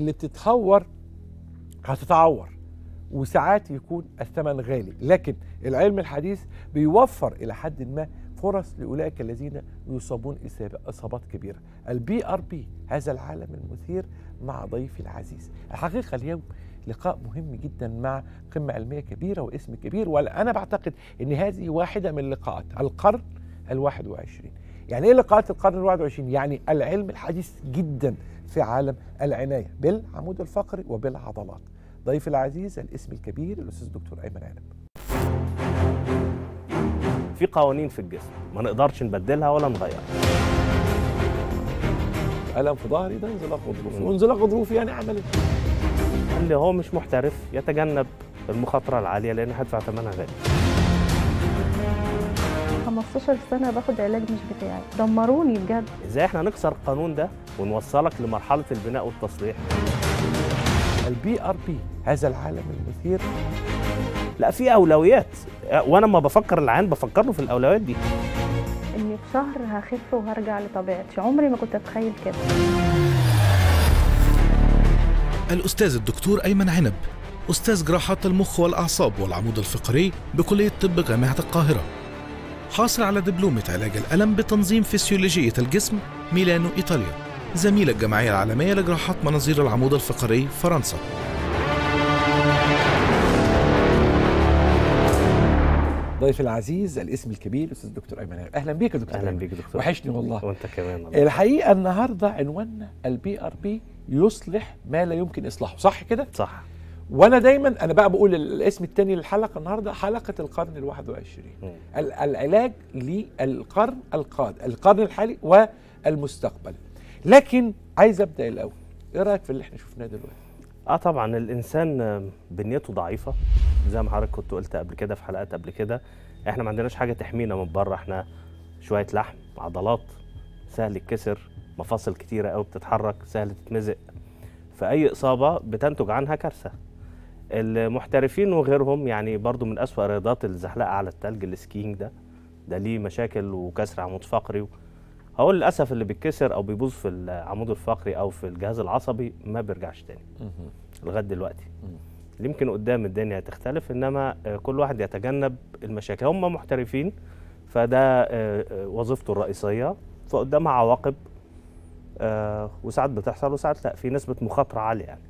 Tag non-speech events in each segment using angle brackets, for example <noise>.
اللي بتتخور هتتعور وساعات يكون الثمن غالي لكن العلم الحديث بيوفر إلى حد ما فرص لأولئك الذين يصابون إصابات كبيرة البي آر بي هذا العالم المثير مع ضيفي العزيز الحقيقة اليوم لقاء مهم جدا مع قمة علمية كبيرة واسم كبير وأنا بعتقد أن هذه واحدة من لقاءات القرن الواحد وعشرين يعني إيه لقاءات القرن الواحد وعشرين يعني العلم الحديث جداً في عالم العناية بالعمود الفقري وبالعضلات ضيف العزيز الاسم الكبير الأستاذ دكتور أيمن عالم في قوانين في الجسم ما نقدرش نبدلها ولا نغيرها الم في ظهري ده انزلاق غضروفي وانزلاق غضروفي يعني عمل اللي هو مش محترف يتجنب المخاطره العاليه لان هدفع ثمنها غالي 15 سنه باخد علاج مش بتاعي دمروني بجد ازاي احنا نكسر القانون ده ونوصلك لمرحلة البناء والتصليح البي ار بي هذا العالم المثير لا في اولويات وانا ما بفكر العين بفكر له في الاولويات دي اني في شهر هخف وهرجع لطبيعتي عمري ما كنت اتخيل كده الاستاذ الدكتور ايمن عنب استاذ جراحات المخ والاعصاب والعمود الفقري بكليه طب جامعه القاهره حاصل على دبلومه علاج الالم بتنظيم فسيولوجيه الجسم ميلانو ايطاليا زميل الجمعية العالمية لجراحات مناظير العمود الفقري فرنسا ضيف العزيز الاسم الكبير استاذ دكتور ايمن اهلا بيك يا دكتور اهلا بيك يا دكتور وحشني والله وانت كمان الله. الحقيقه النهارده عنواننا البي ار بي يصلح ما لا يمكن اصلاحه صح كده صح وانا دايما انا بقى بقول الاسم الثاني للحلقه النهارده حلقه القرن ال21 العلاج للقرن القادم القرن الحالي والمستقبل لكن عايز ابدا الاول ايه رايك في اللي احنا شفناه دلوقتي اه طبعا الانسان آه، بنيته ضعيفه زي ما حضرتك كنت قلت قبل كده في حلقات قبل كده احنا ما عندناش حاجه تحمينا من بره احنا شويه لحم عضلات سهل الكسر مفاصل كتيره قوي بتتحرك سهل تتمزق فاي اصابه بتنتج عنها كارثه المحترفين وغيرهم يعني برضو من اسوا رياضات الزحلقه على التلج السكينج ده ده ليه مشاكل وكسر عمود فقري هو للاسف اللي بيتكسر او بيبوظ في العمود الفقري او في الجهاز العصبي ما بيرجعش تاني لغايه دلوقتي يمكن قدام الدنيا هتختلف انما آه، كل واحد يتجنب المشاكل هم محترفين فده آه، آه، وظيفته الرئيسيه فقدامها عواقب وساعات بتحصل وساعات لا في نسبه مخاطره عاليه يعني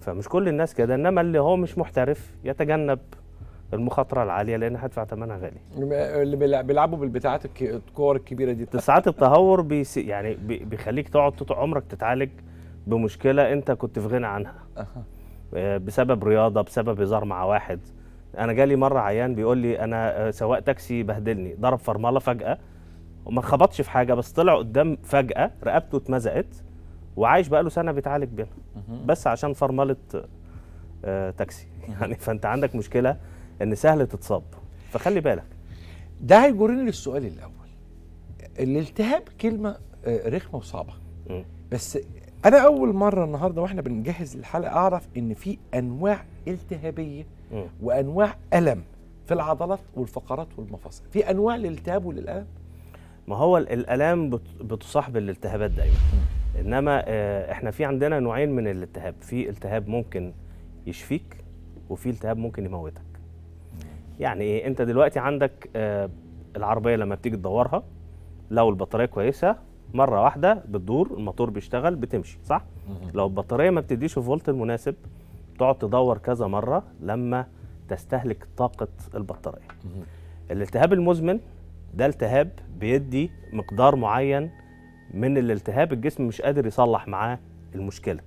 فمش كل الناس كده انما اللي هو مش محترف يتجنب المخاطره العاليه لان هدفع ثمنها غالي اللي بيلعبوا بالبتاعات الكور الكبيره دي ساعات التهور بيس يعني بيخليك تقعد طول عمرك تتعالج بمشكله انت كنت في غنى عنها آه، بسبب رياضه بسبب هزار مع واحد انا جالي مره عيان بيقول لي انا آه، سواق تاكسي بهدلني ضرب فرمله فجاه وما خبطش في حاجه بس طلع قدام فجاه رقبته اتمزقت وعايش بقاله سنه بيتعالج بيها بس عشان فرمله آه، تاكسي <laughs> يعني فانت عندك مشكله ان سهل تتصاب فخلي بالك ده هيجرني للسؤال الاول الالتهاب كلمه آه، رخمه وصعبه بس انا اول مره النهارده واحنا بنجهز الحلقه اعرف ان في انواع التهابيه وانواع الم في العضلات والفقرات والمفاصل في انواع للالتهاب وللالم ما هو الالام بتصاحب الالتهابات دايما انما آه، احنا في عندنا نوعين من الالتهاب في التهاب ممكن يشفيك وفي التهاب ممكن يموتك يعني ايه انت دلوقتي عندك آه، العربيه لما بتيجي تدورها لو البطاريه كويسه مره واحده بتدور الموتور بيشتغل بتمشي صح لو البطاريه ما بتديش الفولت المناسب تقعد تدور كذا مره لما تستهلك طاقه البطاريه الالتهاب المزمن ده التهاب بيدي مقدار معين من الالتهاب الجسم مش قادر يصلح معاه المشكله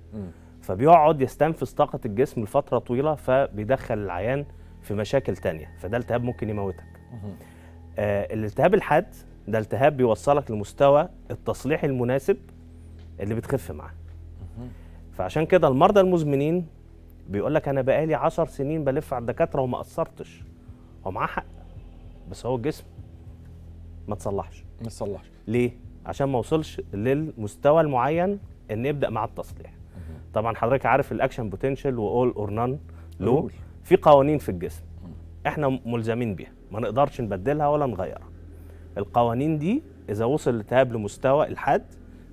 فبيقعد يستنفذ طاقه الجسم لفتره طويله فبيدخل العيان في مشاكل تانية فده التهاب ممكن يموتك آه الالتهاب الحاد ده التهاب بيوصلك لمستوى التصليح المناسب اللي بتخف معاه فعشان كده المرضى المزمنين بيقول لك انا بقالي 10 سنين بلف على الدكاتره وما قصرتش هو معاه حق بس هو الجسم ما تصلحش ما تصلحش ليه عشان ما وصلش للمستوى المعين ان يبدا مع التصليح طبعا حضرتك عارف الاكشن بوتنشال واول اور لو في قوانين في الجسم احنا ملزمين بيها ما نقدرش نبدلها ولا نغيرها القوانين دي اذا وصل الالتهاب لمستوى الحد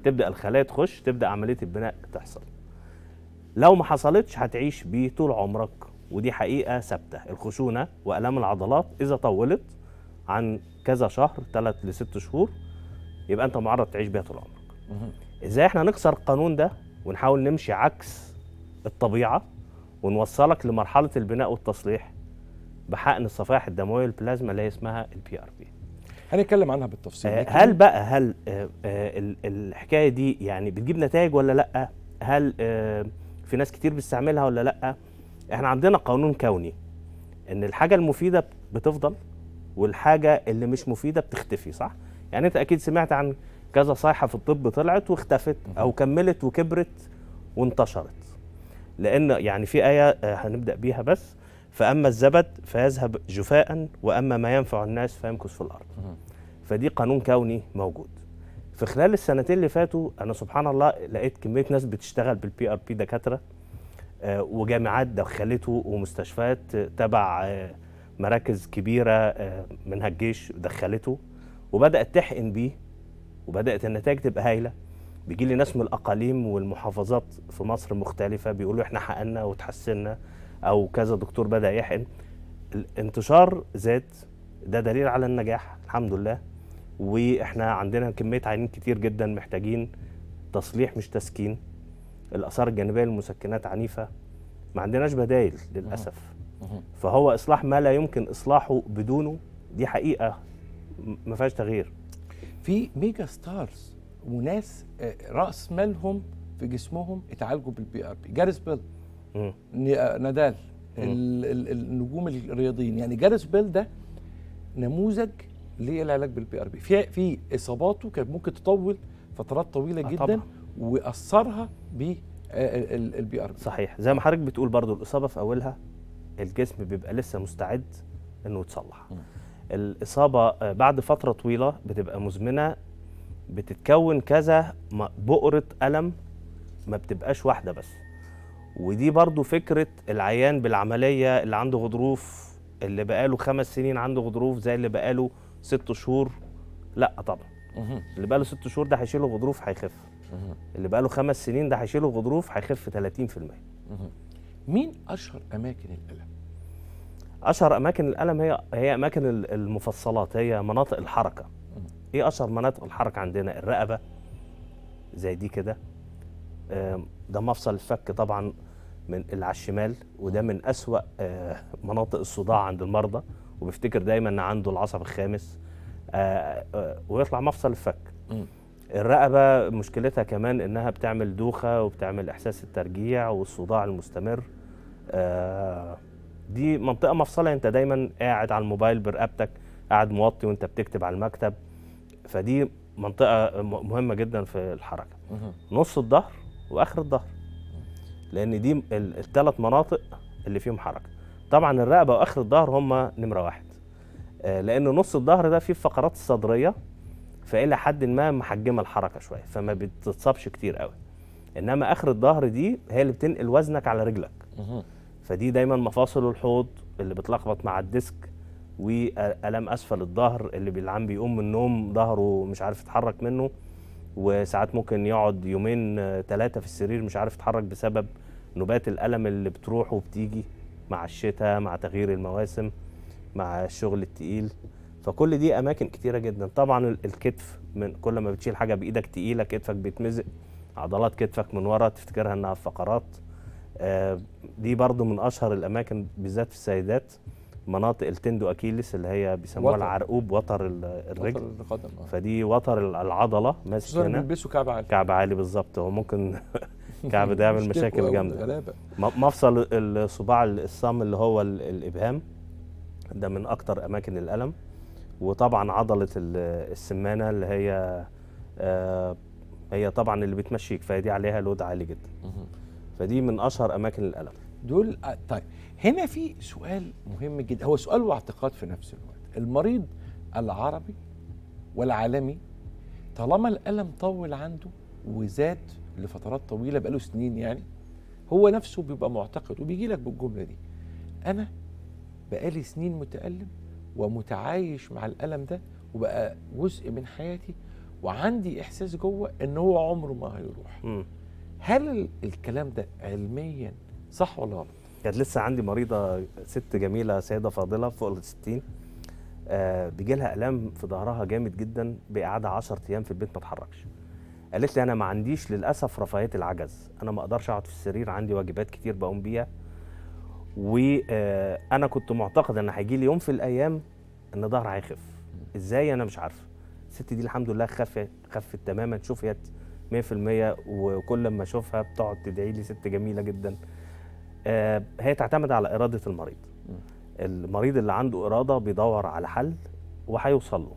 تبدا الخلايا تخش تبدا عمليه البناء تحصل لو ما حصلتش هتعيش بيه طول عمرك ودي حقيقه ثابته الخشونه والام العضلات اذا طولت عن كذا شهر 3 ل 6 شهور يبقى انت معرض تعيش بيها طول عمرك ازاي احنا نكسر القانون ده ونحاول نمشي عكس الطبيعه ونوصلك لمرحله البناء والتصليح بحقن الصفائح الدمويه البلازما اللي هي اسمها البي ار بي هنتكلم عنها بالتفصيل آه، هل إيه؟ بقى هل آه، آه، الحكايه دي يعني بتجيب نتائج ولا لا هل في ناس كتير بتستعملها ولا لا احنا عندنا قانون كوني ان الحاجه المفيده بتفضل والحاجه اللي مش مفيده بتختفي صح يعني انت اكيد سمعت عن كذا صيحه في الطب طلعت واختفت او كملت وكبرت وانتشرت لأن يعني في آية آه، هنبدأ بيها بس فأما الزبد فيذهب جفاء وأما ما ينفع الناس فيمكث في الأرض فدي قانون كوني موجود في خلال السنتين اللي فاتوا أنا سبحان الله لقيت كمية ناس بتشتغل بالبي آر بي دكاترة آه، وجامعات دخلته ومستشفيات آه، تبع مراكز كبيرة منها الجيش دخلته وبدأت تحقن بيه وبدأت النتائج تبقى هايلة بيجي لي ناس من الاقاليم والمحافظات في مصر مختلفه بيقولوا احنا حقنا وتحسنا او كذا دكتور بدا يحقن الانتشار زاد ده دليل على النجاح الحمد لله واحنا عندنا كميه عينين كتير جدا محتاجين تصليح مش تسكين الاثار الجانبيه للمسكنات عنيفه ما عندناش بدايل للاسف فهو اصلاح ما لا يمكن اصلاحه بدونه دي حقيقه ما فيهاش تغيير في ميجا ستارز وناس آه، راس مالهم في جسمهم اتعالجوا بالبي ار بي جاريس بيل آه، نادال النجوم الرياضيين يعني جاريس بيل ده نموذج للعلاج بالبي ار بي في في اصاباته كانت ممكن تطول فترات طويله آه، جدا طبعا. واثرها بالبي ار بي صحيح زي ما حضرتك بتقول برضو الاصابه في اولها الجسم بيبقى لسه مستعد انه يتصلح الاصابه بعد فتره طويله بتبقى مزمنه بتتكون كذا بؤرة ألم ما بتبقاش واحدة بس ودي برضو فكرة العيان بالعملية اللي عنده غضروف اللي بقاله خمس سنين عنده غضروف زي اللي بقاله ست شهور لا طبعا اللي بقاله ست شهور ده هيشيله غضروف هيخف اللي بقاله خمس سنين ده هيشيله غضروف هيخف 30% مين اشهر اماكن الالم اشهر اماكن الالم هي هي اماكن المفصلات هي مناطق الحركه ايه اشهر مناطق الحركه عندنا الرقبه زي دي كده ده مفصل الفك طبعا من اللي على الشمال وده من اسوا آه، مناطق الصداع عند المرضى وبيفتكر دايما ان عنده العصب الخامس آه، آه، ويطلع مفصل الفك الرقبه مشكلتها كمان انها بتعمل دوخه وبتعمل احساس الترجيع والصداع المستمر دي منطقه مفصله انت دايما قاعد على الموبايل برقبتك قاعد موطي وانت بتكتب على المكتب فدي منطقه مهمه جدا في الحركه نص الظهر واخر الظهر لان دي الثلاث مناطق اللي فيهم حركه طبعا الرقبه واخر الظهر هم نمره واحد آه، لان نص الظهر ده فيه فقرات الصدريه فالى حد ما محجمه الحركه شويه فما بتتصابش كتير قوي انما اخر الظهر دي هي اللي بتنقل وزنك على رجلك فدي دايما مفاصل الحوض اللي بتلخبط مع الديسك والام اسفل الظهر اللي بالعام بيقوم من النوم ظهره مش عارف يتحرك منه وساعات ممكن يقعد يومين ثلاثه آه، في السرير مش عارف يتحرك بسبب نوبات الالم اللي بتروح وبتيجي مع الشتاء مع تغيير المواسم مع الشغل التقيل فكل دي اماكن كتيره جدا طبعا الكتف من كل ما بتشيل حاجه بايدك تقيله كتفك بيتمزق عضلات كتفك من ورا تفتكرها انها فقرات آه، دي برضو من اشهر الاماكن بالذات في السيدات مناطق التندو اكيلس اللي هي بيسموها العرقوب وتر الرجل وتر القدم آه. فدي وتر العضله ماسكه هنا بيلبسوا كعب عالي كعب عالي بالظبط هو ممكن <laughs> كعب ده يعمل مشاكل جامده مفصل الصباع الصام اللي هو الابهام ده من اكتر اماكن الالم وطبعا عضله السمانه اللي هي آه، هي طبعا اللي بتمشيك فدي دي عليها لود عالي جدا فدي من اشهر اماكن الالم دول آه، طيب هنا في سؤال مهم جدا هو سؤال واعتقاد في نفس الوقت المريض العربي والعالمي طالما الألم طول عنده وزاد لفترات طويلة بقاله سنين يعني هو نفسه بيبقى معتقد وبيجي لك بالجملة دي أنا بقالي سنين متألم ومتعايش مع الألم ده وبقى جزء من حياتي وعندي إحساس جوه إن هو عمره ما هيروح م. هل الكلام ده علميا صح ولا غلط؟ كانت لسه عندي مريضه ست جميله سيده فاضله فوق ال 60 آه بيجي لها الام في ظهرها جامد جدا باعاده 10 ايام في البيت ما اتحركش. قالت لي انا ما عنديش للاسف رفاهيه العجز، انا ما اقدرش اقعد في السرير عندي واجبات كتير بقوم بيها. وانا آه، كنت معتقد ان هيجي لي يوم في الايام ان ظهري هيخف. ازاي انا مش عارفه. الست دي الحمد لله خفت خفت تماما شفيت 100% وكل ما اشوفها بتقعد تدعي لي ست جميله جدا. آه، هي تعتمد على إرادة المريض المريض اللي عنده إرادة بيدور على حل وهيوصل له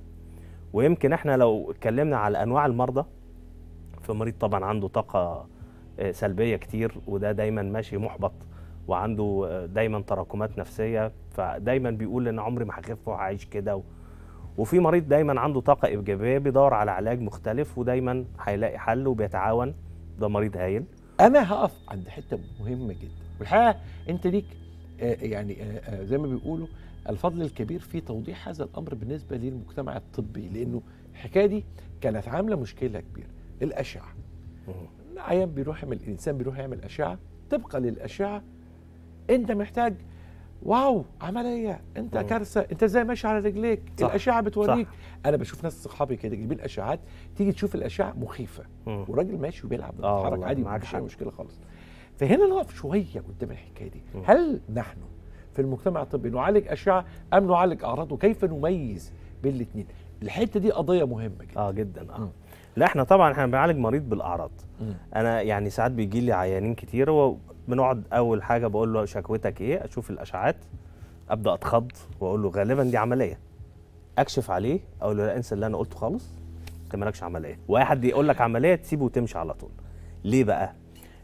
ويمكن احنا لو اتكلمنا على أنواع المرضى فمريض طبعا عنده طاقة آه، سلبية كتير وده دايما ماشي محبط وعنده آه، دايما تراكمات نفسية فدايما بيقول ان عمري ما هخف وهعيش كده وفي مريض دايما عنده طاقة إيجابية بيدور على علاج مختلف ودايما هيلاقي حل وبيتعاون ده مريض هايل أنا هقف عند حتة مهمة جدا والحقيقه انت ليك آه، يعني آه، آه، زي ما بيقولوا الفضل الكبير في توضيح هذا الامر بالنسبه للمجتمع الطبي لانه الحكايه دي كانت عامله مشكله كبيره الاشعه العيان بيروح يعمل الانسان بيروح يعمل اشعه طبقا للاشعه انت محتاج واو عمليه انت كارثه انت ازاي ماشي على رجليك صح. الاشعه بتوريك صح. انا بشوف ناس صحابي كده جايبين اشعات تيجي تشوف الاشعه مخيفه والراجل ماشي وبيلعب بيتحرك عادي مفيش اي مشكله خالص فهنا نقف شويه قدام الحكايه دي هل نحن في المجتمع الطبي نعالج اشعه ام نعالج اعراض وكيف نميز بين الاثنين الحته دي قضيه مهمه جدا اه جدا اه لا احنا طبعا احنا بنعالج مريض بالاعراض م. انا يعني ساعات بيجي لي عيانين كتير وبنقعد اول حاجه بقول له شكوتك ايه اشوف الاشعات ابدا اتخض واقول له غالبا دي عمليه اكشف عليه اقول له لا انسى اللي انا قلته خالص انت مالكش عمليه واي حد يقول لك عمليه تسيبه وتمشي على طول ليه بقى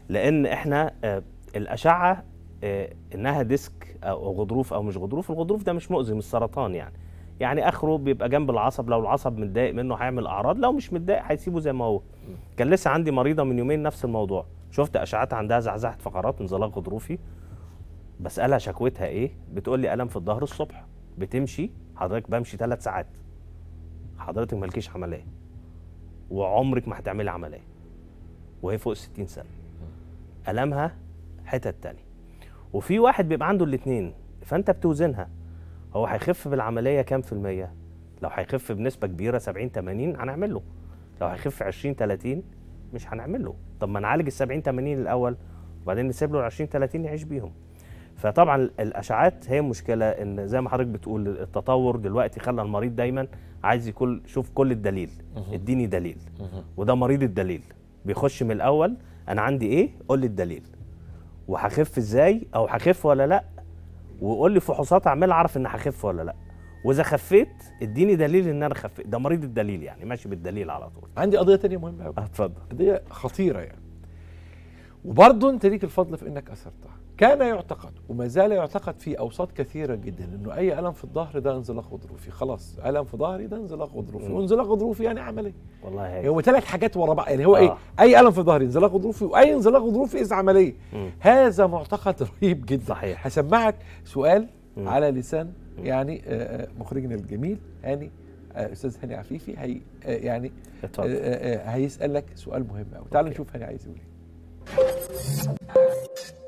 لان احنا آه، الاشعه آه، انها ديسك او غضروف او مش غضروف الغضروف ده مش مؤذي مش سرطان يعني يعني اخره بيبقى جنب العصب لو العصب متضايق منه هيعمل اعراض لو مش متضايق هيسيبه زي ما هو كان لسه عندي مريضه من يومين نفس الموضوع شفت اشعات عندها زحزحه فقرات انزلاق غضروفي بسالها شكوتها ايه بتقول لي الم في الظهر الصبح بتمشي حضرتك بمشي ثلاث ساعات حضرتك مالكيش عمليه وعمرك ما هتعملي عمليه وهي فوق 60 سنه الامها حتت تانية وفي واحد بيبقى عنده الاتنين فأنت بتوزنها هو هيخف بالعملية كام في المية لو هيخف بنسبة كبيرة 70 80 هنعمل له لو هيخف 20 30 مش هنعمل له طب ما نعالج ال 70 80 الأول وبعدين نسيب له ال 20 30 يعيش بيهم فطبعا الاشعاعات هي مشكله ان زي ما حضرتك بتقول التطور دلوقتي خلى المريض دايما عايز يكون شوف كل الدليل اديني دليل وده مريض الدليل بيخش من الاول انا عندي ايه قول لي الدليل وهخف ازاي او هخف ولا لا وقول لي فحوصات اعملها اعرف ان هخف ولا لا واذا خفيت اديني دليل ان انا خفيت ده مريض الدليل يعني ماشي بالدليل على طول عندي قضيه تانية مهمه اتفضل قضيه خطيره يعني وبرضه انت ليك الفضل في انك اثرتها كان يعتقد وما زال يعتقد في اوساط كثيره جدا انه اي الم في الظهر ده انزلاق غضروفي خلاص الم في ظهري ده انزلاق غضروفي وانزلاق غضروفي يعني عمليه والله هيك ثلاث يعني حاجات ورا بعض يعني هو إيه؟ آه. ايه اي الم في ظهري انزلاق غضروفي واي انزلاق غضروفي اذا عمليه هذا معتقد <laughs> رهيب جدا صحيح هسمعك سؤال مم. على لسان يعني آه، آه، مخرجنا الجميل هاني آه، استاذ هاني عفيفي هي يعني هيسالك سؤال مهم قوي تعال نشوف هاني عايز يقول ايه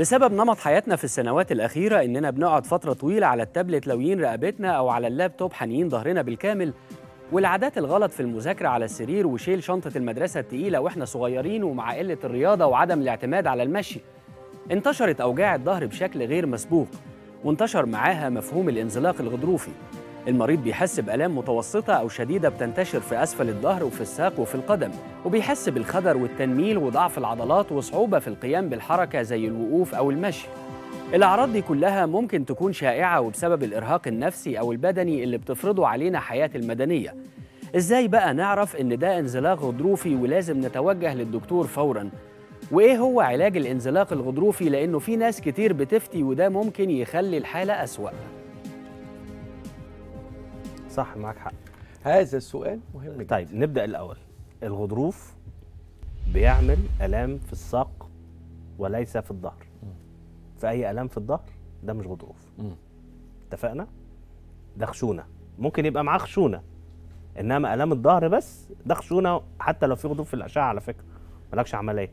بسبب نمط حياتنا في السنوات الأخيرة إننا بنقعد فترة طويلة على التابلت لويين رقبتنا أو على اللابتوب حنيين ظهرنا بالكامل والعادات الغلط في المذاكرة على السرير وشيل شنطة المدرسة التقيلة وإحنا صغيرين ومع قلة الرياضة وعدم الاعتماد على المشي انتشرت أوجاع الظهر بشكل غير مسبوق وانتشر معاها مفهوم الانزلاق الغضروفي المريض بيحس بآلام متوسطة أو شديدة بتنتشر في أسفل الظهر وفي الساق وفي القدم وبيحس بالخدر والتنميل وضعف العضلات وصعوبة في القيام بالحركة زي الوقوف أو المشي الأعراض دي كلها ممكن تكون شائعة وبسبب الإرهاق النفسي أو البدني اللي بتفرضه علينا حياة المدنية إزاي بقى نعرف إن ده انزلاق غضروفي ولازم نتوجه للدكتور فوراً وإيه هو علاج الانزلاق الغضروفي لأنه في ناس كتير بتفتي وده ممكن يخلي الحالة أسوأ صح معاك حق هذا السؤال مهم جدا طيب نبدا الاول الغضروف بيعمل الام في الساق وليس في الظهر فاي الام في الظهر ده مش غضروف اتفقنا ده خشونه ممكن يبقى معاه خشونه انما الام الظهر بس ده خشونه حتى لو في غضروف في الاشعه على فكره مالكش عمليه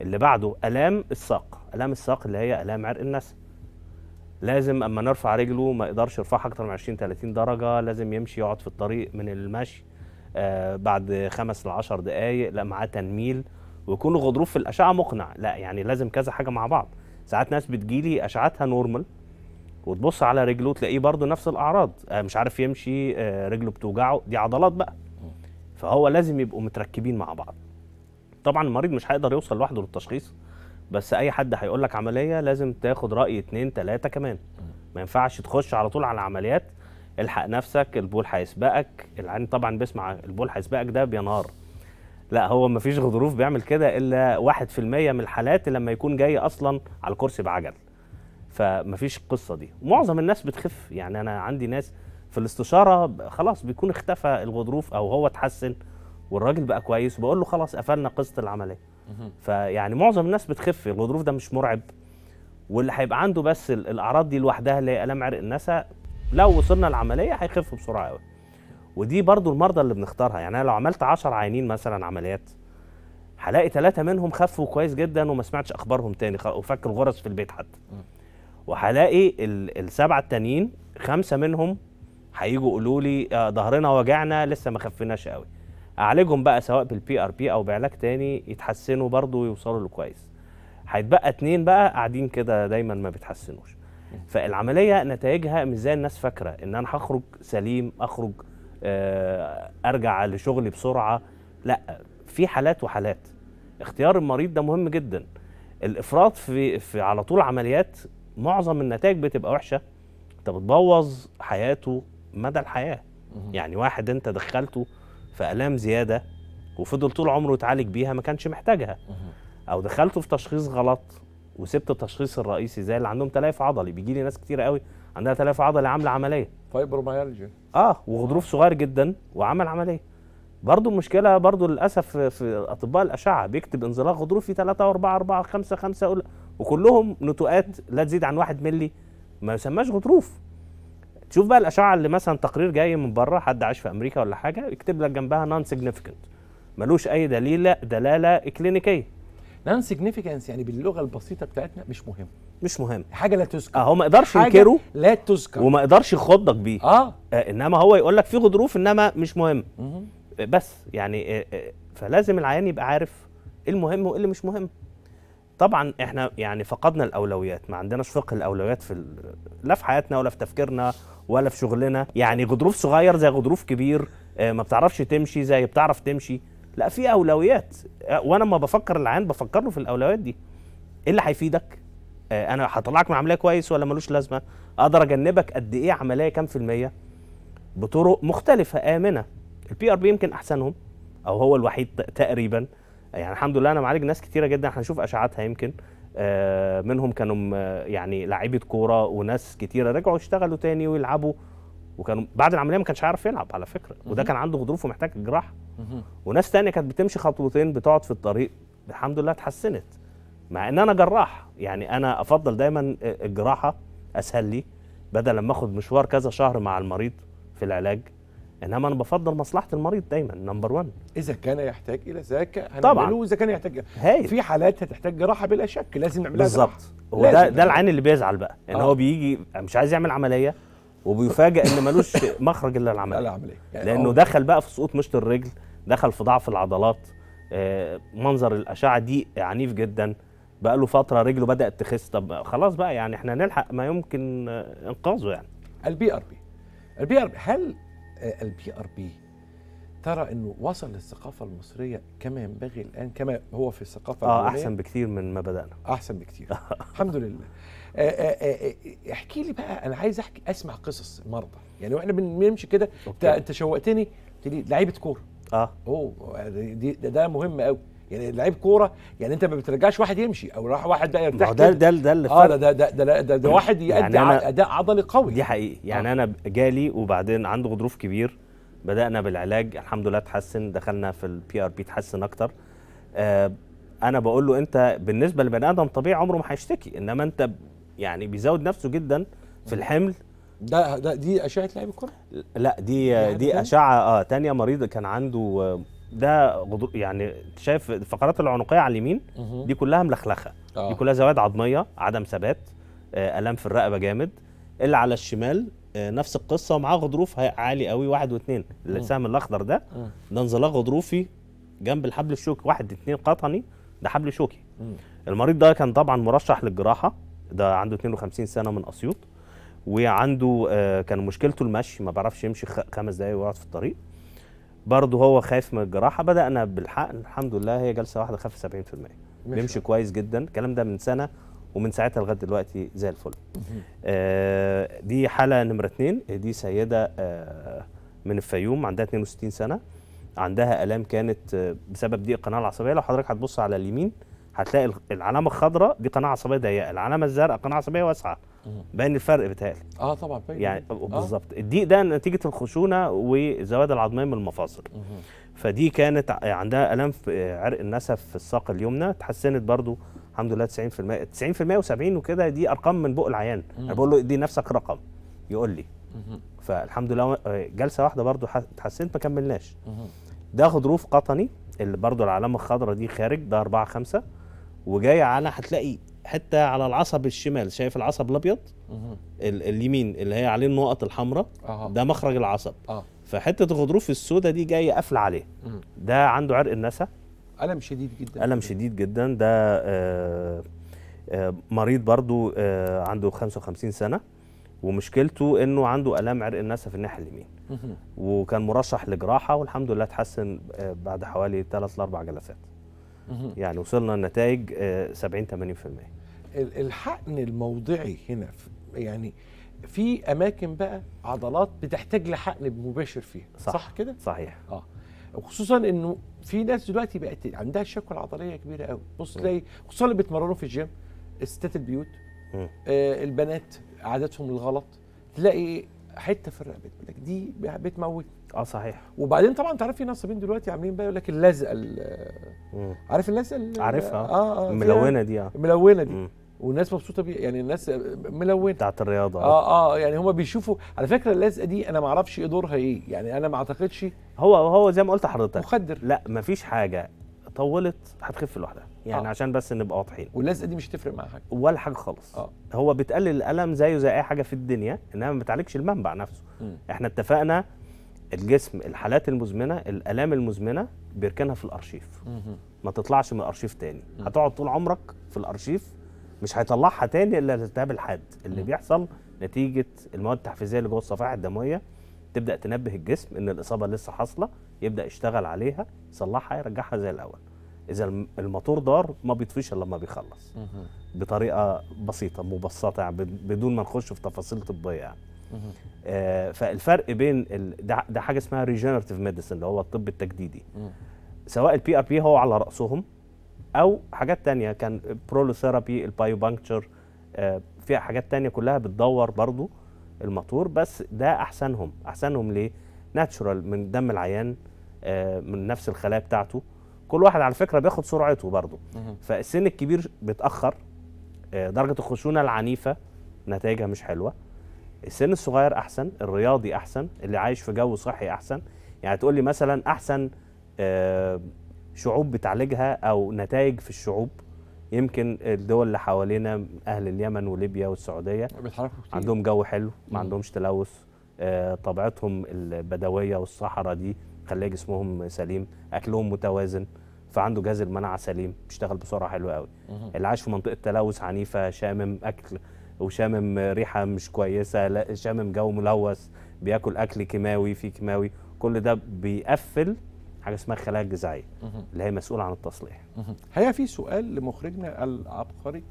اللي بعده الام الساق الام الساق اللي هي الام عرق النسل لازم اما نرفع رجله ما يقدرش يرفعها اكتر من 20 30 درجه لازم يمشي يقعد في الطريق من المشي آه، بعد خمس ل 10 دقائق لا معاه تنميل ويكون غضروف في الاشعه مقنع لا يعني لازم كذا حاجه مع بعض ساعات ناس بتجيلي اشعتها نورمال وتبص على رجله تلاقيه برضه نفس الاعراض آه، مش عارف يمشي آه، رجله بتوجعه دي عضلات بقى فهو لازم يبقوا متركبين مع بعض طبعا المريض مش هيقدر يوصل لوحده للتشخيص بس اي حد هيقول لك عمليه لازم تاخد راي اتنين تلاته كمان ما ينفعش تخش على طول على عمليات الحق نفسك البول هيسبقك العين طبعا بيسمع البول هيسبقك ده بينهار لا هو ما فيش غضروف بيعمل كده الا 1% من الحالات لما يكون جاي اصلا على الكرسي بعجل فما فيش القصه دي معظم الناس بتخف يعني انا عندي ناس في الاستشاره خلاص بيكون اختفى الغضروف او هو اتحسن والراجل بقى كويس وبقول له خلاص قفلنا قصه العمليه فيعني معظم الناس بتخف الغضروف ده مش مرعب واللي هيبقى عنده بس الاعراض دي لوحدها اللي هي الام عرق النسا لو وصلنا العمليه هيخف بسرعه قوي ودي برضو المرضى اللي بنختارها يعني انا لو عملت 10 عينين مثلا عمليات هلاقي ثلاثة منهم خفوا كويس جدا وما سمعتش اخبارهم تاني وفك الغرز في البيت حتى وهلاقي السبعه التانيين خمسه منهم هيجوا يقولوا لي آه، ظهرنا وجعنا لسه ما خفيناش قوي اعالجهم بقى سواء بالبي ار بي او بعلاج تاني يتحسنوا برضه ويوصلوا لكويس هيتبقى اتنين بقى قاعدين كده دايما ما بيتحسنوش فالعمليه نتائجها مش زي الناس فاكره ان انا هخرج سليم اخرج آه، ارجع لشغلي بسرعه لا في حالات وحالات اختيار المريض ده مهم جدا الافراط في, في على طول عمليات معظم النتائج بتبقى وحشه انت بتبوظ حياته مدى الحياه يعني واحد انت دخلته فالام زياده وفضل طول عمره يتعالج بيها ما كانش محتاجها او دخلته في تشخيص غلط وسبت التشخيص الرئيسي زي اللي عندهم تلاف عضلي بيجي لي ناس كتير قوي عندها تلاف عضلي عامله عمليه فايبروميالجيا اه وغضروف صغير جدا وعمل عمليه برضه المشكله برضه للاسف في اطباء الاشعه بيكتب انزلاق غضروفي 3 و4 4 5 5 وكلهم نتوءات لا تزيد عن 1 مللي ما يسماش غضروف تشوف بقى الاشعه اللي مثلا تقرير جاي من بره حد عايش في امريكا ولا حاجه يكتب لك جنبها نون سيجنيفيكانت ملوش اي دليل دلاله كلينيكيه نون سيجنيفيكانس يعني باللغه البسيطه بتاعتنا مش مهم مش مهم حاجه لا تذكر اه هو ما يقدرش ينكره لا تذكر وما يقدرش يخضك بيه آه. آه انما هو يقول لك في غضروف انما مش مهم مه. آه، بس يعني آه آه فلازم العيان يبقى عارف ايه المهم وايه اللي مش مهم طبعا احنا يعني فقدنا الاولويات ما عندناش فقه الاولويات في لا في حياتنا ولا في تفكيرنا ولا في شغلنا يعني غضروف صغير زي غضروف كبير آه، ما بتعرفش تمشي زي بتعرف تمشي لا في اولويات آه، وانا لما بفكر العيان بفكر له في الاولويات دي ايه اللي هيفيدك آه، انا هطلعك من عمليه كويس ولا ملوش لازمه اقدر اجنبك قد ايه عمليه كام في الميه بطرق مختلفه امنه البي ار بي يمكن احسنهم او هو الوحيد تقريبا يعني الحمد لله انا معالج ناس كتيره جدا هنشوف اشعاعاتها يمكن آه، منهم كانوا آه، يعني لعيبه كوره وناس كتيره رجعوا يشتغلوا تاني ويلعبوا وكانوا بعد العمليه ما كانش عارف يلعب على فكره وده كان عنده غضروف ومحتاج جراحه وناس تانية كانت بتمشي خطوتين بتقعد في الطريق الحمد لله اتحسنت مع ان انا جراح يعني انا افضل دايما آه، الجراحه اسهل لي بدل لما اخد مشوار كذا شهر مع المريض في العلاج انما انا بفضل مصلحه المريض دايما نمبر 1 اذا كان يحتاج الى ذاك طبعا اذا كان يحتاج هاي. في حالات هتحتاج جراحه بلا شك لازم نعملها بالظبط هو ده ده العين اللي بيزعل بقى ان آه. هو بيجي مش عايز يعمل عمليه وبيفاجئ ان ملوش <laughs> مخرج الا العمليه العمليه يعني لانه أوه. دخل بقى في سقوط مشط الرجل دخل في ضعف العضلات آه منظر الاشعه دي عنيف جدا بقى له فتره رجله بدات تخس طب خلاص بقى يعني احنا نلحق ما يمكن انقاذه يعني البي ار بي البي ار بي هل البي ار بي ترى انه وصل للثقافه المصريه كما ينبغي الان كما هو في الثقافه اه احسن بكثير من ما بدانا احسن بكثير <laughs> الحمد لله آه، آه، آه، احكي لي بقى انا عايز احكي اسمع قصص المرضى يعني واحنا بنمشي كده انت شوقتني لعيبه كوره اه اوه ده, ده مهم قوي يعني لعيب كوره يعني انت ما بترجعش واحد يمشي او راح واحد بقى يرتاح ده ده ده اللي آه ده, ده, ده, ده, ده, ده واحد يؤدي يعني اداء عضلي قوي دي حقيقي يعني آه. انا جالي وبعدين عنده غضروف كبير بدانا بالعلاج الحمد لله اتحسن دخلنا في البي ار بي اتحسن اكتر آه انا بقول له انت بالنسبه لبني ادم طبيعي عمره ما هيشتكي انما انت يعني بيزود نفسه جدا في الحمل ده ده دي اشعه لعيب الكوره لا دي دي اشعه اه ثانيه مريض كان عنده ده غضو يعني شايف الفقرات العنقيه على اليمين دي كلها ملخلخه آه. دي كلها زوائد عظميه عدم ثبات آه، الام في الرقبه جامد اللي على الشمال آه، نفس القصه ومعاه غضروف عالي قوي واحد واثنين السهم الاخضر ده ده انزلاق غضروفي جنب الحبل الشوكي واحد اثنين قطني ده حبل شوكي المريض ده كان طبعا مرشح للجراحه ده عنده 52 سنه من اسيوط وعنده آه، كان مشكلته المشي ما بيعرفش يمشي خمس دقايق ويقعد في الطريق برضه هو خايف من الجراحه بدانا بالحقن الحمد لله هي جلسه واحده خف 70% بيمشي كويس جدا الكلام ده من سنه ومن ساعتها لغايه دلوقتي زي الفل آه دي حاله نمره اتنين دي سيده آه من الفيوم عندها 62 سنه عندها الام كانت آه، بسبب ضيق القناه العصبيه لو حضرتك هتبص على اليمين هتلاقي العلامه الخضراء دي قناه عصبيه ضيقه العلامه الزرقاء قناه عصبيه واسعه باين الفرق بتهيألي اه طبعا باين يعني آه. بالظبط آه. الضيق ده نتيجه الخشونه والزوايا العظميه من المفاصل فدي كانت عندها الام في عرق النسف في الساق اليمنى اتحسنت برضو الحمد لله 90% 90% و70 وكده دي ارقام من بق العيان انا بقول له ادي نفسك رقم يقول لي فالحمد لله آه، جلسه واحده برضو اتحسنت ما كملناش ده غضروف قطني اللي برضو العلامه الخضراء دي خارج ده 4 5 وجاي على هتلاقي حته على العصب الشمال شايف العصب الابيض اليمين اللي هي عليه النقط الحمراء ده مخرج العصب أه. فحته الغضروف السوداء دي جايه قافله عليه مم. ده عنده عرق النسا الم شديد جدا الم شديد جدا ده آه آه مريض برضو آه عنده 55 سنه ومشكلته انه عنده الام عرق النسا في الناحيه اليمين وكان مرشح لجراحه والحمد لله اتحسن آه، بعد حوالي 3 ل 4 جلسات يعني وصلنا لنتائج 70 آه، 80% الحقن الموضعي هنا يعني في اماكن بقى عضلات بتحتاج لحقن مباشر فيها صح, صح كده صحيح اه وخصوصا انه في ناس دلوقتي بقت عندها شكوى عضليه كبيره قوي بص تلاقي خصوصا اللي بيتمرنوا في الجيم ستات البيوت آه البنات عاداتهم الغلط تلاقي حته في الرقبه دي بتموت اه صحيح وبعدين طبعا انت عارف في نصابين دلوقتي عاملين بقى يقول لك اللزقه عارف اللزقه عارفها اه اه الملونه دي اه الملونه دي والناس مبسوطه بيها يعني الناس ملونه بتاعت الرياضه اه اه يعني هم بيشوفوا على فكره اللزقه دي انا ما اعرفش ايه دورها ايه يعني انا ما اعتقدش هو هو زي ما قلت لحضرتك مخدر لا مفيش حاجه طولت هتخف لوحدها يعني آه. عشان بس نبقى واضحين واللزقه دي مش هتفرق معاها حاجه ولا حاجه خالص آه. هو بتقلل الالم زيه زي اي حاجه في الدنيا انها ما بتعالجش المنبع نفسه م. احنا اتفقنا الجسم الحالات المزمنه الالام المزمنه بيركنها في الارشيف ما تطلعش من الارشيف تاني هتقعد طول عمرك في الارشيف مش هيطلعها تاني الا الالتهاب الحاد اللي بيحصل نتيجه المواد التحفيزيه اللي جوه الصفائح الدمويه تبدا تنبه الجسم ان الاصابه لسه حاصله يبدا يشتغل عليها يصلحها يرجعها زي الاول اذا الموتور دار ما بيطفيش الا لما بيخلص بطريقه بسيطه مبسطه يعني بدون ما نخش في تفاصيل طبيه يعني آه، فالفرق بين ده, ده حاجه اسمها ريجنريتيف ميديسن اللي هو الطب التجديدي سواء البي ار بي هو على راسهم او حاجات تانية كان برولوثيرابي آه فيها حاجات تانية كلها بتدور برضو المطور بس ده احسنهم احسنهم ليه ناتشورال من دم العيان آه، من نفس الخلايا بتاعته كل واحد على فكره بياخد سرعته برضه فالسن الكبير بيتاخر آه، درجه الخشونه العنيفه نتائجها مش حلوه السن الصغير احسن الرياضي احسن اللي عايش في جو صحي احسن يعني تقول لي مثلا احسن آه، شعوب بتعالجها او نتائج في الشعوب يمكن الدول اللي حوالينا اهل اليمن وليبيا والسعوديه كتير عندهم جو حلو ما عندهمش تلوث آه، طبيعتهم البدويه والصحراء دي خلي جسمهم سليم اكلهم متوازن فعنده جهاز المناعه سليم بيشتغل بسرعه حلوه قوي اللي عايش في منطقه تلوث عنيفه شامم اكل وشامم ريحه مش كويسه شامم جو ملوث بياكل اكل كيماوي فيه كيماوي كل ده بيقفل حاجه اسمها الخلايا الجذعيه اللي هي مسؤوله عن التصليح هيا في سؤال لمخرجنا العبقري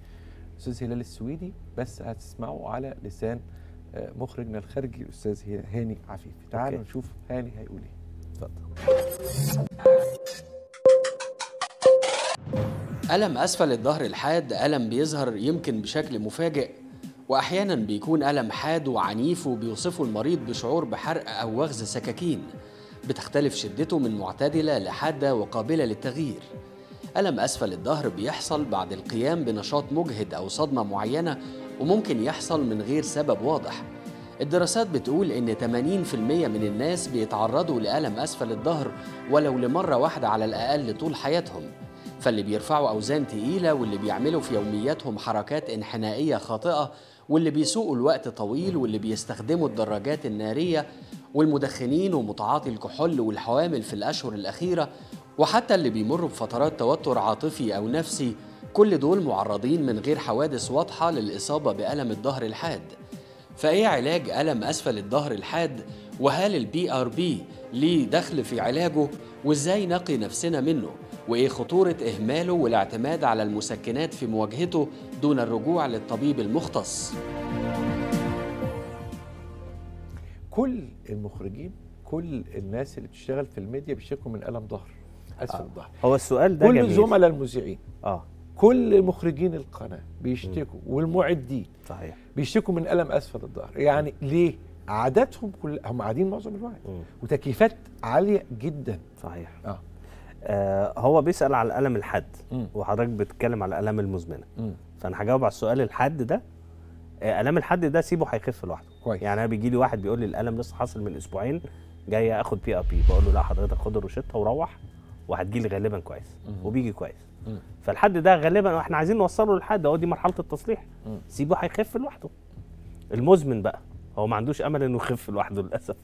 استاذ هلال السويدي بس هتسمعه على لسان آه، مخرجنا الخارجي الاستاذ هاني عفيفي تعالوا نشوف هاني هيقول ايه اتفضل ألم أسفل الظهر الحاد ألم بيظهر يمكن بشكل مفاجئ وأحيانا بيكون ألم حاد وعنيف وبيوصفه المريض بشعور بحرق أو وغز سكاكين بتختلف شدته من معتدلة لحادة وقابلة للتغيير ألم أسفل الظهر بيحصل بعد القيام بنشاط مجهد أو صدمة معينة وممكن يحصل من غير سبب واضح الدراسات بتقول إن 80% من الناس بيتعرضوا لألم أسفل الظهر ولو لمرة واحدة على الأقل طول حياتهم فاللي بيرفعوا أوزان تقيلة واللي بيعملوا في يومياتهم حركات انحنائية خاطئة واللي بيسوقوا الوقت طويل واللي بيستخدموا الدراجات النارية والمدخنين ومتعاطي الكحول والحوامل في الأشهر الأخيرة وحتى اللي بيمروا بفترات توتر عاطفي أو نفسي كل دول معرضين من غير حوادث واضحة للإصابة بألم الظهر الحاد فإيه علاج ألم أسفل الظهر الحاد وهل البي ار بي ليه دخل في علاجه وإزاي نقي نفسنا منه وإيه خطورة إهماله والاعتماد على المسكنات في مواجهته دون الرجوع للطبيب المختص كل المخرجين كل الناس اللي بتشتغل في الميديا بيشتكوا من ألم ظهر أسفل الظهر ظهر هو السؤال ده كل جميل. الزملاء المذيعين آه. كل مخرجين القناة بيشتكوا والمعدين صحيح بيشتكوا من ألم أسفل الظهر يعني ليه؟ عاداتهم كل هم قاعدين معظم الوقت وتكييفات عاليه جدا صحيح اه آه هو بيسال على الالم الحاد وحضرتك بتتكلم على الالام المزمنه م. فانا هجاوب على السؤال الحاد ده آه الام الحاد ده سيبه هيخف لوحده كويس يعني انا بيجي لي واحد بيقول لي الالم لسه حاصل من اسبوعين جاي اخد بي ار بي بقول له لا حضرتك خد الروشته وروح وهتجي لي غالبا كويس م. وبيجي كويس م. فالحد ده غالبا احنا عايزين نوصله للحد هو دي مرحله التصليح م. سيبه هيخف لوحده المزمن بقى هو ما عندوش امل انه يخف لوحده للاسف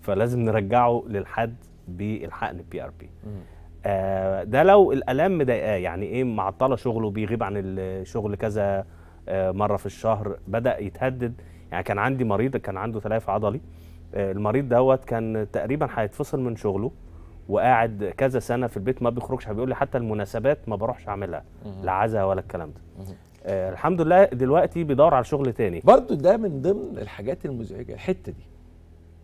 فلازم نرجعه للحد بالحقن بي ار بي آه، ده لو الالام مضايقاه يعني ايه معطله شغله بيغيب عن الشغل كذا آه، مره في الشهر بدا يتهدد يعني كان عندي مريض كان عنده تلاف عضلي آه، المريض دوت كان تقريبا هيتفصل من شغله وقاعد كذا سنه في البيت ما بيخرجش بيقول لي حتى المناسبات ما بروحش اعملها لا عزا ولا الكلام ده آه الحمد لله دلوقتي بيدور على شغل تاني برضو ده من ضمن الحاجات المزعجه الحته دي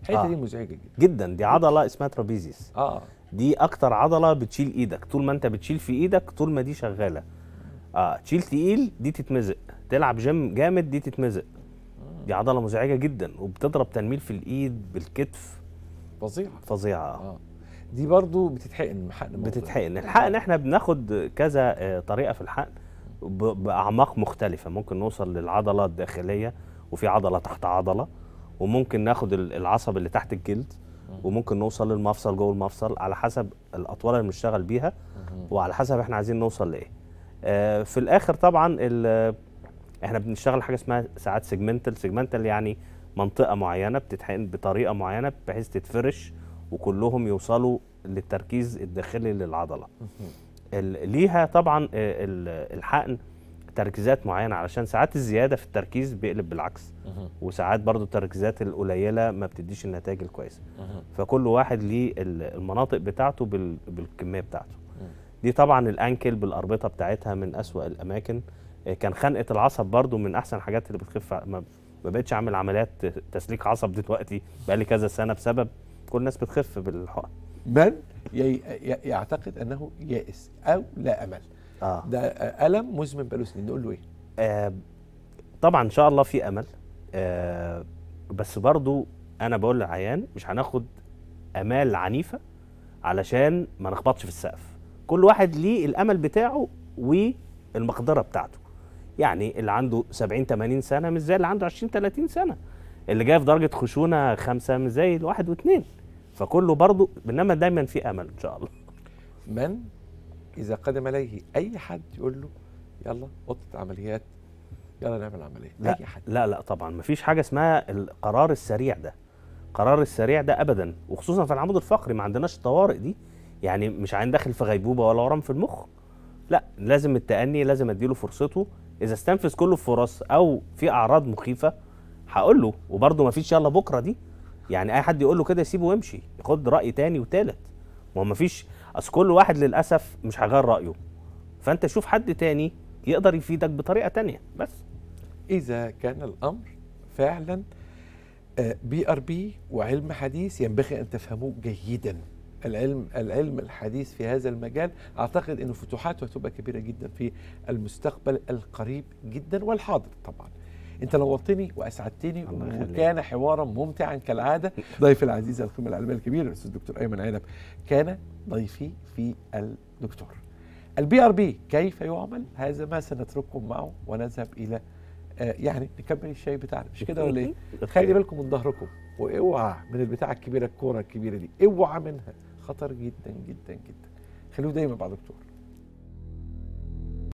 الحته آه. دي مزعجه جدا جدا دي عضله اسمها ترابيزيس اه دي اكتر عضله بتشيل ايدك طول ما انت بتشيل في ايدك طول ما دي شغاله اه تشيل تقيل دي تتمزق تلعب جيم جامد دي تتمزق دي عضله مزعجه جدا وبتضرب تنميل في الايد بالكتف فظيعه فظيعه آه. دي برضو بتتحقن حقن بتتحقن الحقن احنا بناخد كذا آه، طريقه في الحقن باعماق مختلفه ممكن نوصل للعضله الداخليه وفي عضله تحت عضله وممكن ناخد العصب اللي تحت الجلد وممكن نوصل للمفصل جوه المفصل على حسب الاطوال اللي بنشتغل بيها وعلى حسب احنا عايزين نوصل لايه آه، في الاخر طبعا احنا بنشتغل حاجه اسمها ساعات سيجمنتال سيجمنتال يعني منطقه معينه بتتحقن بطريقه معينه بحيث تتفرش وكلهم يوصلوا للتركيز الداخلي للعضله ليها طبعا الحقن تركيزات معينه علشان ساعات الزياده في التركيز بيقلب بالعكس وساعات برضو التركيزات القليله ما بتديش النتائج الكويسه فكل واحد ليه المناطق بتاعته بالكميه بتاعته دي طبعا الانكل بالاربطه بتاعتها من اسوا الاماكن آه، كان خنقه العصب برضو من احسن الحاجات اللي بتخف ما بقتش اعمل عمليات تسليك عصب دلوقتي بقالي كذا سنه بسبب كل الناس بتخف بالحقن من يعتقد انه يائس او لا امل آه. ده الم مزمن بقاله سنين نقول له ايه آه طبعا ان شاء الله في امل آه بس برضو انا بقول للعيان مش هناخد امال عنيفه علشان ما نخبطش في السقف كل واحد ليه الامل بتاعه والمقدره بتاعته يعني اللي عنده 70 80 سنه مش زي اللي عنده 20 30 سنه اللي جاي في درجه خشونه خمسه مش زي الواحد واثنين فكله برضه انما دايما في امل ان شاء الله من إذا قدم إليه أي حد يقول له يلا أوضة عمليات يلا نعمل عملية لا أي حد. لا لا طبعا مفيش حاجة اسمها القرار السريع ده القرار السريع ده أبدا وخصوصا في العمود الفقري ما عندناش الطوارئ دي يعني مش عين داخل في غيبوبة ولا ورم في المخ لا لازم التأني لازم أديله فرصته إذا استنفذ كله الفرص أو في أعراض مخيفة هقول له وبرضه مفيش يلا بكرة دي يعني أي حد يقول له كده سيبه وامشي خد رأي تاني وتالت ما مفيش اصل كل واحد للاسف مش هيغير رايه فانت شوف حد تاني يقدر يفيدك بطريقه تانية بس اذا كان الامر فعلا آه، بي ار بي وعلم حديث ينبغي ان تفهموه جيدا العلم العلم الحديث في هذا المجال اعتقد انه فتوحاته هتبقى كبيره جدا في المستقبل القريب جدا والحاضر طبعا انت نورتني واسعدتني وكان حوارا ممتعا كالعاده <laughs> ضيفي العزيز القمه العلميه الكبيره الاستاذ الدكتور ايمن عنب كان ضيفي في الدكتور البي ار بي كيف يعمل هذا ما سنترككم معه ونذهب الى آه، يعني نكمل الشاي بتاعنا مش كده ولا ايه <laughs> خلي بالكم من ظهركم واوعى من البتاعه الكبيره الكوره الكبيره دي اوعى منها خطر جدا جدا جدا خلوه دايما مع دكتور